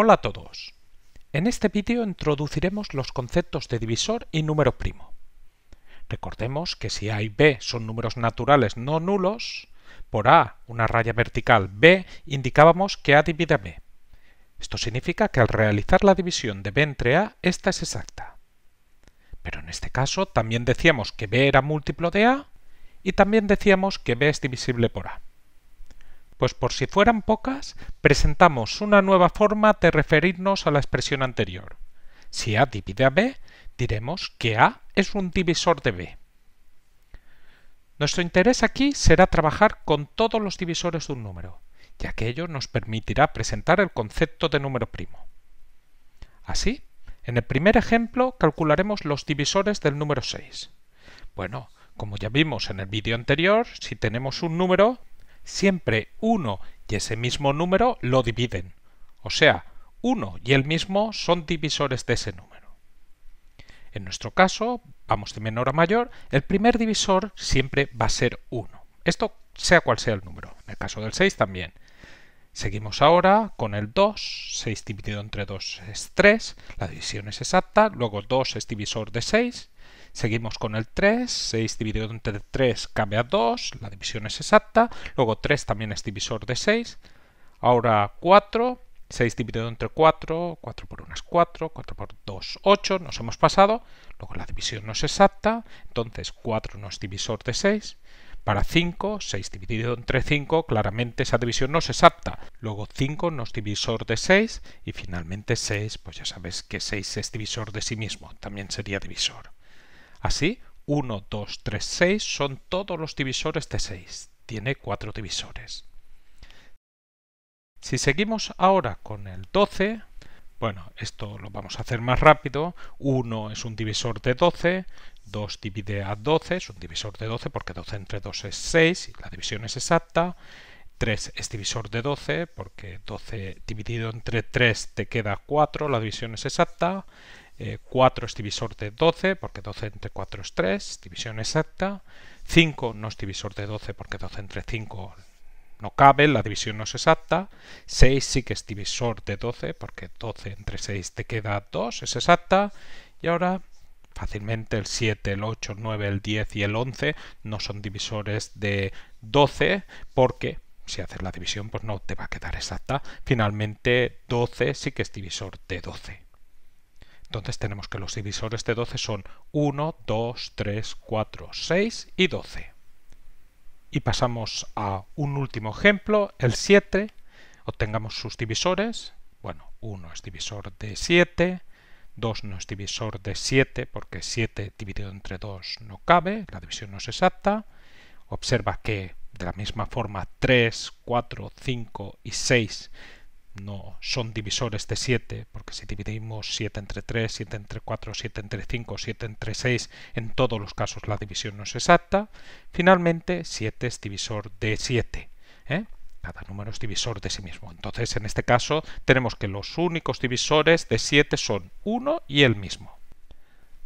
Hola a todos. En este vídeo introduciremos los conceptos de divisor y número primo. Recordemos que si A y B son números naturales no nulos, por A una raya vertical B indicábamos que A divide B. Esto significa que al realizar la división de B entre A, esta es exacta. Pero en este caso también decíamos que B era múltiplo de A y también decíamos que B es divisible por A. Pues por si fueran pocas, presentamos una nueva forma de referirnos a la expresión anterior. Si A divide a B, diremos que A es un divisor de B. Nuestro interés aquí será trabajar con todos los divisores de un número, ya que ello nos permitirá presentar el concepto de número primo. Así, en el primer ejemplo calcularemos los divisores del número 6. Bueno, como ya vimos en el vídeo anterior, si tenemos un número, siempre 1 y ese mismo número lo dividen. O sea, 1 y el mismo son divisores de ese número. En nuestro caso, vamos de menor a mayor, el primer divisor siempre va a ser 1. Esto sea cual sea el número. En el caso del 6 también. Seguimos ahora con el 2. 6 dividido entre 2 es 3. La división es exacta. Luego 2 es divisor de 6. Seguimos con el 3, 6 dividido entre 3 cambia a 2, la división es exacta. Luego 3 también es divisor de 6. Ahora 4, 6 dividido entre 4, 4 por 1 es 4, 4 por 2, es 8, nos hemos pasado. Luego la división no es exacta, entonces 4 no es divisor de 6. Para 5, 6 dividido entre 5, claramente esa división no es exacta. Luego 5 no es divisor de 6 y finalmente 6, pues ya sabes que 6 es divisor de sí mismo, también sería divisor. Así, 1, 2, 3, 6 son todos los divisores de 6. Tiene 4 divisores. Si seguimos ahora con el 12, bueno, esto lo vamos a hacer más rápido. 1 es un divisor de 12, 2 divide a 12, es un divisor de 12 porque 12 entre 2 es 6 y la división es exacta. 3 es divisor de 12 porque 12 dividido entre 3 te queda 4, la división es exacta. 4 eh, es divisor de 12, porque 12 entre 4 es 3, división exacta. 5 no es divisor de 12, porque 12 entre 5 no cabe, la división no es exacta. 6 sí que es divisor de 12, porque 12 entre 6 te queda 2, es exacta. Y ahora fácilmente el 7, el 8, el 9, el 10 y el 11 no son divisores de 12 porque si haces la división pues no te va a quedar exacta. Finalmente 12 sí que es divisor de 12. Entonces tenemos que los divisores de 12 son 1, 2, 3, 4, 6 y 12. Y pasamos a un último ejemplo, el 7. Obtengamos sus divisores. Bueno, 1 es divisor de 7, 2 no es divisor de 7 porque 7 dividido entre 2 no cabe, la división no es exacta. Observa que de la misma forma 3, 4, 5 y 6 no son divisores de 7, porque si dividimos 7 entre 3, 7 entre 4, 7 entre 5, 7 entre 6, en todos los casos la división no es exacta, finalmente 7 es divisor de 7. ¿eh? Cada número es divisor de sí mismo. Entonces, en este caso, tenemos que los únicos divisores de 7 son 1 y el mismo.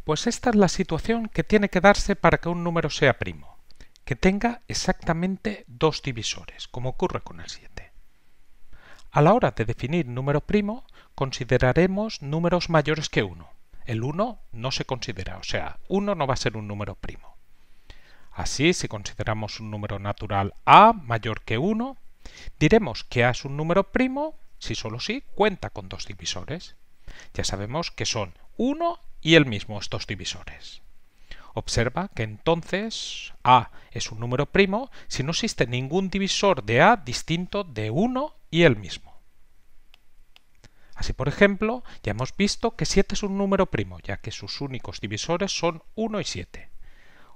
Pues esta es la situación que tiene que darse para que un número sea primo, que tenga exactamente dos divisores, como ocurre con el 7. A la hora de definir número primo, consideraremos números mayores que 1. El 1 no se considera, o sea, 1 no va a ser un número primo. Así, si consideramos un número natural a mayor que 1, diremos que a es un número primo si solo sí cuenta con dos divisores. Ya sabemos que son 1 y el mismo estos divisores. Observa que entonces a es un número primo si no existe ningún divisor de a distinto de 1 y el mismo. Así, por ejemplo, ya hemos visto que 7 es un número primo, ya que sus únicos divisores son 1 y 7.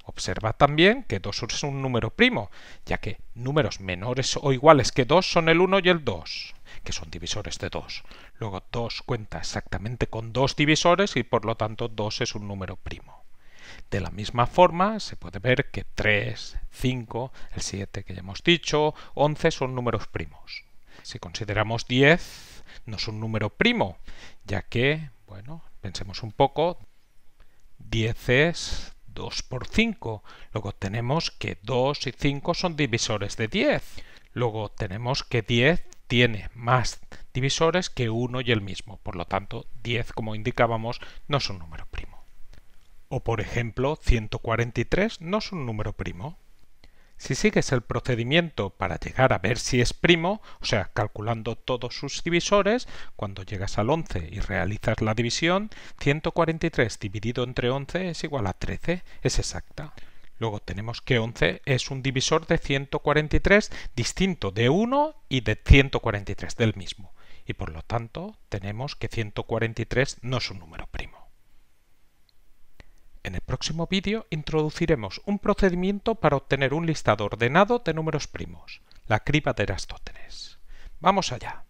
Observa también que 2 es un número primo, ya que números menores o iguales que 2 son el 1 y el 2, que son divisores de 2. Luego 2 cuenta exactamente con 2 divisores y por lo tanto 2 es un número primo. De la misma forma, se puede ver que 3, 5, el 7 que ya hemos dicho, 11 son números primos. Si consideramos 10, no es un número primo, ya que, bueno, pensemos un poco, 10 es 2 por 5. Luego tenemos que 2 y 5 son divisores de 10. Luego tenemos que 10 tiene más divisores que 1 y el mismo. Por lo tanto, 10, como indicábamos, no es un número primo. O por ejemplo, 143 no es un número primo. Si sigues el procedimiento para llegar a ver si es primo, o sea, calculando todos sus divisores, cuando llegas al 11 y realizas la división, 143 dividido entre 11 es igual a 13, es exacta. Luego tenemos que 11 es un divisor de 143 distinto de 1 y de 143 del mismo. Y por lo tanto tenemos que 143 no es un número primo. En el próximo vídeo introduciremos un procedimiento para obtener un listado ordenado de números primos, la criba de Eratóstenes. ¡Vamos allá!